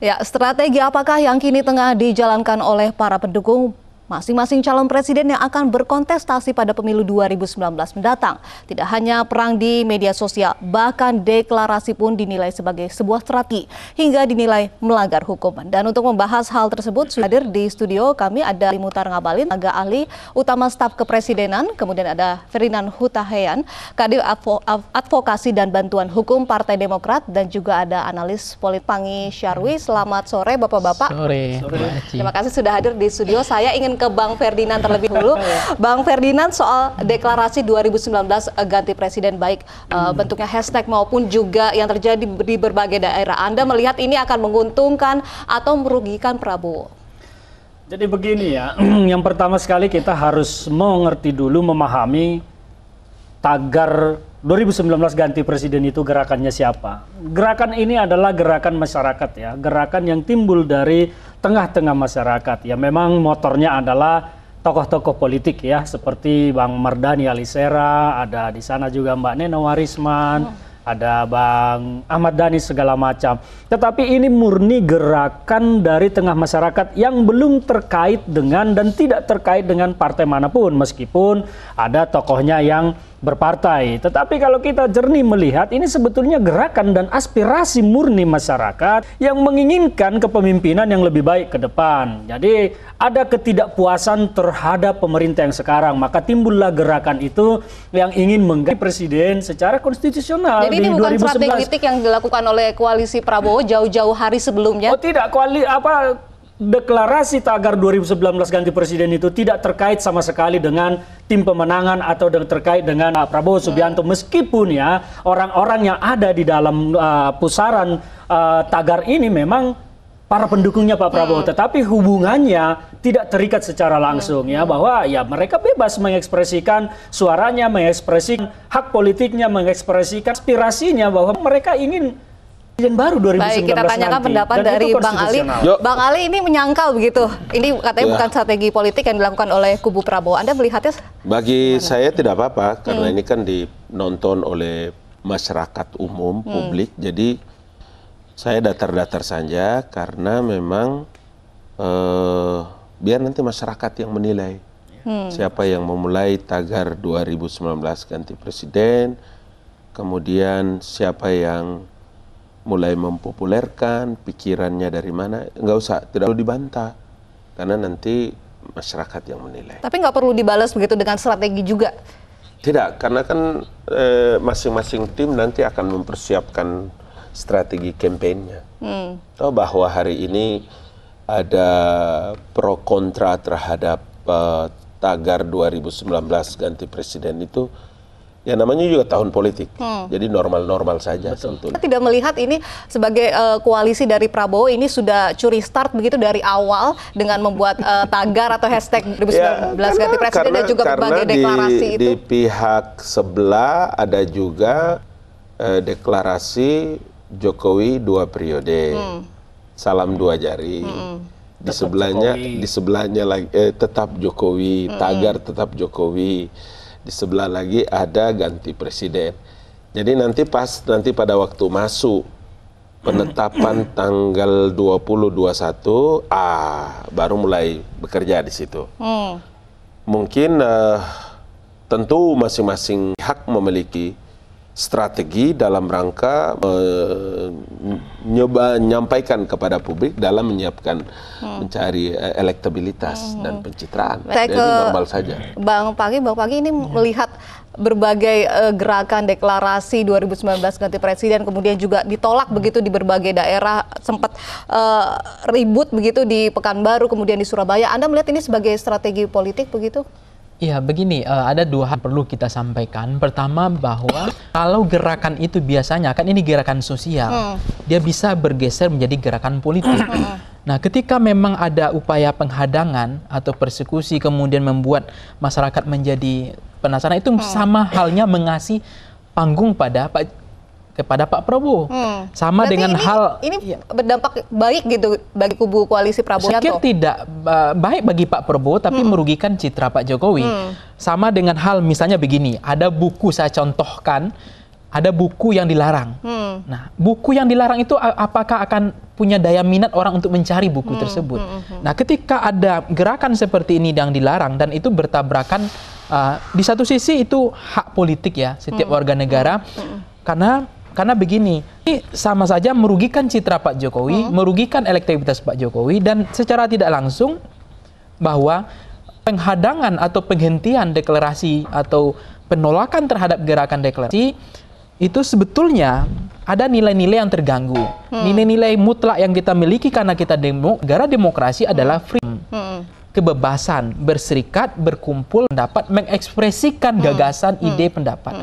Ya, strategi apakah yang kini tengah dijalankan oleh para pendukung masing-masing calon presiden yang akan berkontestasi pada pemilu 2019 mendatang. Tidak hanya perang di media sosial, bahkan deklarasi pun dinilai sebagai sebuah strategi hingga dinilai melanggar hukum. Dan untuk membahas hal tersebut sudah hadir di studio kami ada Limutar Ngabalin, aga ali utama staf kepresidenan, kemudian ada Ferdinand Hutahayan, Advo Advokasi dan Bantuan Hukum Partai Demokrat dan juga ada analis politik Pangi Syarwi. Selamat sore Bapak-bapak. sore. Terima kasih sudah hadir di studio. Saya ingin ke Bang Ferdinand terlebih dulu. Iya. Bang Ferdinand soal deklarasi 2019 eh, ganti presiden baik eh, hmm. bentuknya hashtag maupun juga yang terjadi di berbagai daerah. Anda melihat ini akan menguntungkan atau merugikan Prabowo? Jadi begini ya, yang pertama sekali kita harus mengerti dulu memahami tagar 2019 ganti presiden itu gerakannya siapa. Gerakan ini adalah gerakan masyarakat ya, gerakan yang timbul dari tengah-tengah masyarakat. Ya memang motornya adalah tokoh-tokoh politik ya seperti Bang Mardhani Alisera, ada di sana juga Mbak Neno Warisman, oh. ada Bang Ahmad Dhani segala macam. Tetapi ini murni gerakan dari tengah masyarakat yang belum terkait dengan dan tidak terkait dengan partai manapun meskipun ada tokohnya yang berpartai. Tetapi kalau kita jernih melihat ini sebetulnya gerakan dan aspirasi murni masyarakat yang menginginkan kepemimpinan yang lebih baik ke depan. Jadi ada ketidakpuasan terhadap pemerintah yang sekarang, maka timbullah gerakan itu yang ingin mengganti presiden secara konstitusional Jadi di ini bukan 2011. strategi politik yang dilakukan oleh koalisi Prabowo jauh-jauh hari sebelumnya. Oh tidak, koalisi apa deklarasi tagar 2019 ganti presiden itu tidak terkait sama sekali dengan tim pemenangan atau terkait dengan uh, Prabowo nah. Subianto meskipun ya orang-orang yang ada di dalam uh, pusaran uh, tagar ini memang para pendukungnya Pak Prabowo, nah. tetapi hubungannya tidak terikat secara nah. langsung ya bahwa ya mereka bebas mengekspresikan suaranya, mengekspresikan hak politiknya, mengekspresikan aspirasinya bahwa mereka ingin Presiden baru 2019 Baik, kita tanyakan nanti. pendapat Dan dari Bang Ali. Yo. Bang Ali ini menyangkal begitu. Ini katanya ya. bukan strategi politik yang dilakukan oleh kubu Prabowo. Anda melihatnya? Bagi mana? saya tidak apa-apa karena hmm. ini kan dinonton oleh masyarakat umum, hmm. publik. Hmm. Jadi saya datar-datar saja karena memang eh, biar nanti masyarakat yang menilai hmm. siapa yang memulai tagar 2019 ganti presiden, kemudian siapa yang mulai mempopulerkan pikirannya dari mana nggak usah tidak perlu dibantah karena nanti masyarakat yang menilai. Tapi nggak perlu dibalas begitu dengan strategi juga. Tidak, karena kan eh, masing-masing e, tim nanti akan mempersiapkan strategi kampanyenya. Hmm. bahwa hari ini ada pro kontra terhadap e, tagar 2019 ganti presiden itu Ya namanya juga tahun politik, hmm. jadi normal-normal saja Betul. Kita Tidak melihat ini sebagai uh, koalisi dari Prabowo ini sudah curi start begitu dari awal dengan membuat uh, tagar atau hashtag 2019 ya, ganti presiden karena, dan juga berbagai deklarasi di, itu. Di pihak sebelah ada juga uh, deklarasi Jokowi dua periode, hmm. salam dua jari. Hmm. Di tetap sebelahnya, Jokowi. di sebelahnya lagi eh, tetap Jokowi, hmm. tagar tetap Jokowi di sebelah lagi ada ganti presiden. Jadi nanti pas nanti pada waktu masuk penetapan tanggal 2021 ah baru mulai bekerja di situ. Hmm. Mungkin uh, tentu masing-masing hak memiliki strategi dalam rangka mencoba eh, uh, menyampaikan kepada publik dalam menyiapkan hmm. mencari eh, elektabilitas hmm. dan pencitraan. Saya Jadi normal saja. Bang Pagi, Bang Pagi ini hmm. melihat berbagai uh, gerakan deklarasi 2019 ganti presiden kemudian juga ditolak hmm. begitu di berbagai daerah sempat uh, ribut begitu di Pekanbaru kemudian di Surabaya. Anda melihat ini sebagai strategi politik begitu? Ya, begini, uh, ada dua hal perlu kita sampaikan. Pertama bahwa kalau gerakan itu biasanya kan ini gerakan sosial, hmm. dia bisa bergeser menjadi gerakan politik. Hmm. Nah, ketika memang ada upaya penghadangan atau persekusi kemudian membuat masyarakat menjadi penasaran itu hmm. sama halnya mengasih panggung pada kepada Pak Prabowo. Hmm. Sama Berarti dengan ini, hal ini iya. berdampak baik gitu bagi kubu koalisi Prabowo. Saya kira tidak baik bagi Pak Prabowo tapi hmm. merugikan citra Pak Jokowi. Hmm. Sama dengan hal misalnya begini, ada buku saya contohkan, ada buku yang dilarang. Hmm. Nah, buku yang dilarang itu apakah akan punya daya minat orang untuk mencari buku hmm. tersebut? Hmm, hmm. Nah, ketika ada gerakan seperti ini yang dilarang dan itu bertabrakan uh, di satu sisi itu hak politik ya setiap hmm. warga negara. Hmm. Karena karena begini, ini sama saja merugikan citra Pak Jokowi, hmm. merugikan elektabilitas Pak Jokowi dan secara tidak langsung bahwa penghadangan atau penghentian deklarasi atau penolakan terhadap gerakan deklarasi itu sebetulnya ada nilai-nilai yang terganggu. Hmm. Nilai-nilai hmm. mutlak yang kita miliki karena kita demo, negara demokrasi hmm. adalah free. Hmm. Kebebasan berserikat, berkumpul, pendapat, mengekspresikan hmm. gagasan, ide, pendapat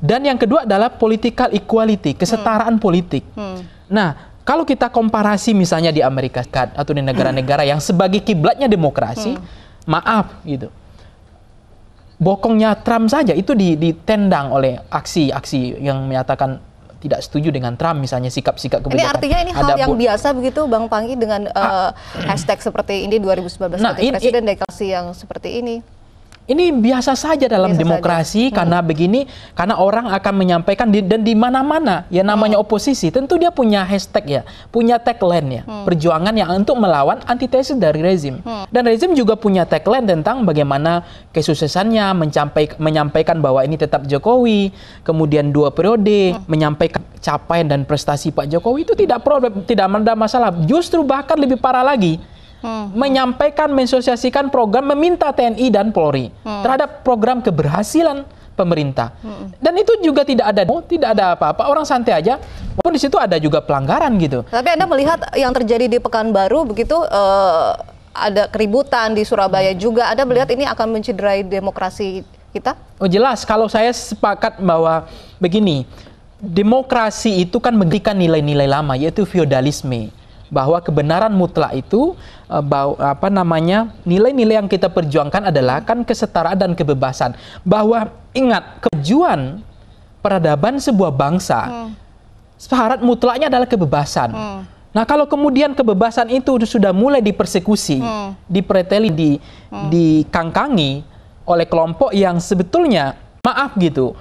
dan yang kedua adalah political equality, kesetaraan hmm. politik. Hmm. Nah, kalau kita komparasi misalnya di Amerika Serikat atau di negara-negara yang sebagai kiblatnya demokrasi, hmm. maaf gitu. Bokongnya Trump saja itu ditendang oleh aksi-aksi yang menyatakan tidak setuju dengan Trump misalnya sikap-sikap kebijakan. Ini artinya ini hal Adapun. yang biasa begitu Bang Panggi dengan uh, hashtag seperti ini 2019 nah, ini, presiden deklarasi yang seperti ini. Ini biasa saja dalam biasa demokrasi saja. Hmm. karena hmm. begini karena orang akan menyampaikan di, dan di mana-mana ya namanya hmm. oposisi tentu dia punya hashtag ya, punya tagline ya, hmm. perjuangan yang untuk melawan antitesis dari rezim. Hmm. Dan rezim juga punya tagline tentang bagaimana kesuksesannya mencapai menyampaikan bahwa ini tetap Jokowi, kemudian dua periode hmm. menyampaikan capaian dan prestasi Pak Jokowi itu tidak problem, tidak ada masalah. Justru bahkan lebih parah lagi hmm. menyampaikan, mensosiasikan program meminta TNI dan Polri hmm. terhadap program keberhasilan pemerintah. Hmm. Dan itu juga tidak ada tidak ada apa-apa. Orang santai aja. Walaupun di situ ada juga pelanggaran gitu. Tapi Anda melihat yang terjadi di Pekanbaru begitu uh, ada keributan di Surabaya juga. Anda melihat ini akan mencederai demokrasi kita? Oh jelas. Kalau saya sepakat bahwa begini, demokrasi itu kan menggantikan nilai-nilai lama yaitu feodalisme bahwa kebenaran mutlak itu eh, apa namanya nilai-nilai yang kita perjuangkan adalah kan kesetaraan dan kebebasan bahwa ingat kejuan peradaban sebuah bangsa hmm. syarat mutlaknya adalah kebebasan hmm. nah kalau kemudian kebebasan itu sudah mulai dipersekusi hmm. dipreteli di hmm. dikangkangi oleh kelompok yang sebetulnya maaf gitu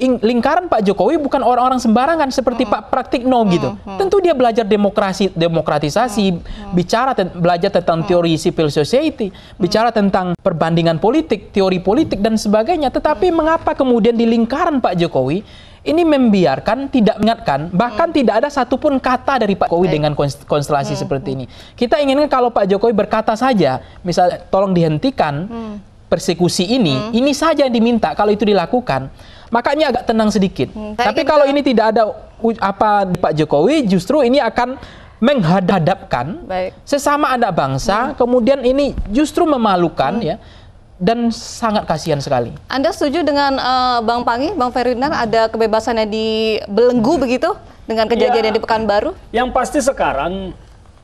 lingkaran Pak Jokowi bukan orang-orang sembarangan seperti hmm. Pak Praktikno hmm. gitu. Hmm. Tentu dia belajar demokrasi, demokratisasi, hmm. hmm. bicara te belajar tentang hmm. teori civil society, hmm. bicara tentang perbandingan politik, teori politik dan sebagainya. Tetapi hmm. mengapa kemudian di lingkaran Pak Jokowi ini membiarkan, tidak mengingatkan, bahkan hmm. tidak ada satupun kata dari Pak Jokowi dengan konstelasi hmm. seperti ini. Kita ingin kalau Pak Jokowi berkata saja, misal tolong dihentikan persekusi ini, hmm. ini saja yang diminta. Kalau itu dilakukan, makanya agak tenang sedikit. Hmm, Tapi gitu. kalau ini tidak ada apa Pak Jokowi, justru ini akan menghadapkan sesama anak bangsa, hmm. kemudian ini justru memalukan hmm. ya dan sangat kasihan sekali. Anda setuju dengan uh, Bang Pangi, Bang Ferdinand ada kebebasannya di belenggu hmm. begitu dengan kejadian ya, di Pekanbaru? Yang pasti sekarang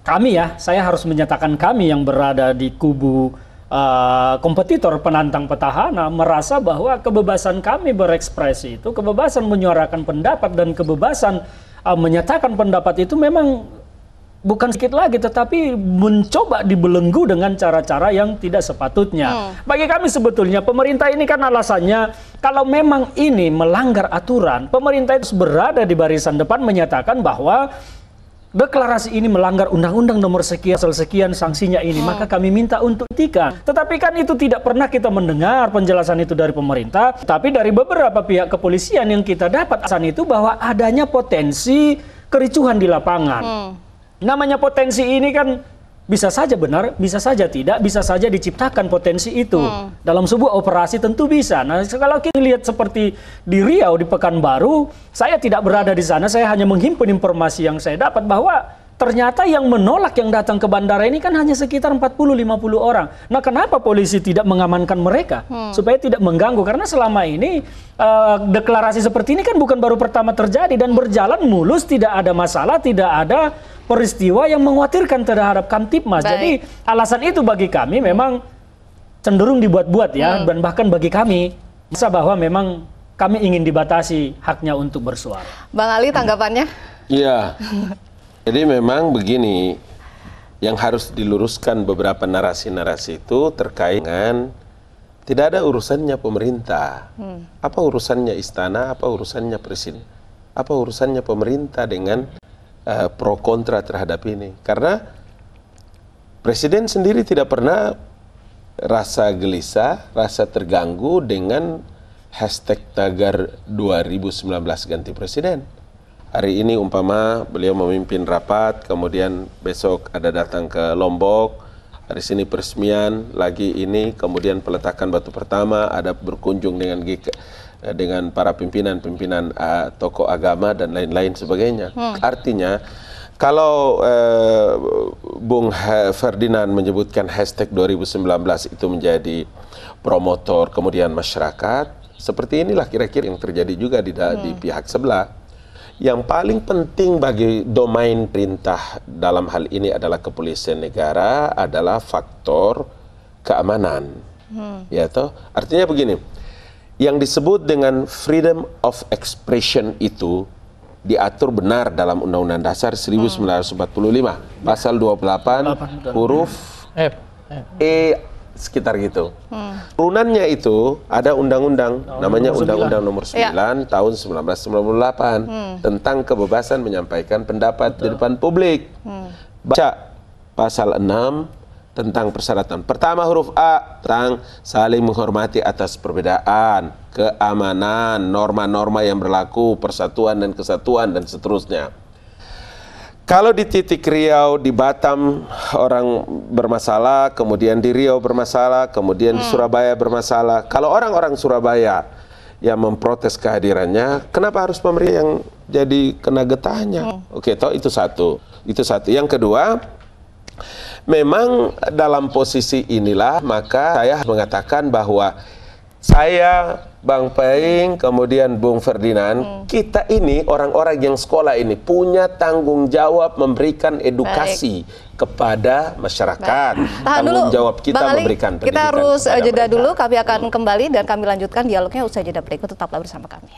kami ya, saya harus menyatakan kami yang berada di kubu Eh, kompetitor penantang petahana merasa bahwa kebebasan kami berekspresi itu, kebebasan menyuarakan pendapat dan kebebasan uh, menyatakan pendapat itu memang bukan sedikit lagi tetapi mencoba dibelenggu dengan cara-cara yang tidak sepatutnya. Hmm. Bagi kami sebetulnya pemerintah ini kan alasannya kalau memang ini melanggar aturan, pemerintah itu berada di barisan depan menyatakan bahwa deklarasi ini melanggar undang-undang nomor sekian, pasal sekian, sanksinya ini, hmm. maka kami minta untuk tika Tetapi kan itu tidak pernah kita mendengar penjelasan itu dari pemerintah, tapi dari beberapa pihak kepolisian yang kita dapat asan itu bahwa adanya potensi kericuhan di lapangan. Hmm. Namanya potensi ini kan bisa saja benar, bisa saja tidak, bisa saja diciptakan potensi itu hmm. dalam sebuah operasi tentu bisa. Nah, kalau kita lihat seperti di Riau di Pekanbaru, saya tidak berada di sana, saya hanya menghimpun informasi yang saya dapat bahwa ternyata yang menolak yang datang ke bandara ini kan hanya sekitar 40-50 orang. Nah, kenapa polisi tidak mengamankan mereka hmm. supaya tidak mengganggu? Karena selama ini uh, deklarasi seperti ini kan bukan baru pertama terjadi dan berjalan mulus, tidak ada masalah, tidak ada peristiwa yang mengkhawatirkan terhadap Kamtipmas. Baik. Jadi alasan itu bagi kami memang cenderung dibuat-buat ya hmm. dan bahkan bagi kami bisa bahwa memang kami ingin dibatasi haknya untuk bersuara. Bang Ali hmm. tanggapannya? Iya. Jadi memang begini, yang harus diluruskan beberapa narasi-narasi itu terkait dengan tidak ada urusannya pemerintah. Hmm. Apa urusannya istana, apa urusannya presiden, apa urusannya pemerintah dengan Eh, pro kontra terhadap ini karena presiden sendiri tidak pernah rasa gelisah, rasa terganggu dengan hashtag tagar 2019 ganti presiden. Hari ini umpama beliau memimpin rapat, kemudian besok ada datang ke Lombok, hari sini peresmian, lagi ini kemudian peletakan batu pertama, ada berkunjung dengan GK, Eh, dengan para pimpinan-pimpinan uh, eh, tokoh agama dan lain-lain sebagainya. Hmm. Artinya kalau uh, Bung Ferdinand menyebutkan hashtag 2019 itu menjadi promotor kemudian masyarakat, seperti inilah kira-kira yang terjadi juga di, hmm. di pihak sebelah. Yang paling penting bagi domain perintah dalam hal ini adalah kepolisian negara adalah faktor keamanan. Hmm. Ya toh, artinya begini yang disebut dengan freedom of expression itu diatur benar dalam Undang-Undang Dasar 1945 hmm. pasal 28 huruf F. F. E sekitar gitu. Hmm. Turunannya itu ada undang-undang namanya Undang-Undang Nomor 9 ya. tahun 1998 hmm. tentang kebebasan menyampaikan pendapat Betul. di depan publik. Hmm. Baca pasal 6 tentang persyaratan. Pertama huruf A tentang saling menghormati atas perbedaan, keamanan, norma-norma yang berlaku, persatuan dan kesatuan dan seterusnya. Kalau di titik Riau, di Batam orang bermasalah, kemudian di Riau bermasalah, kemudian di hmm. Surabaya bermasalah. Kalau orang-orang Surabaya yang memprotes kehadirannya, kenapa harus pemerintah yang jadi kena getahnya? Oke, hmm. Oke, toh itu satu. Itu satu. Yang kedua, Memang dalam posisi inilah maka saya mengatakan bahwa saya Bang Paing kemudian Bung Ferdinand hmm. kita ini orang-orang yang sekolah ini punya tanggung jawab memberikan edukasi Baik. kepada masyarakat. Baik. Tahan tanggung dulu, jawab kita Bang Ali, memberikan pendidikan. Kita harus eh, jeda mereka. dulu kami akan hmm. kembali dan kami lanjutkan dialognya usai jeda berikut tetaplah bersama kami.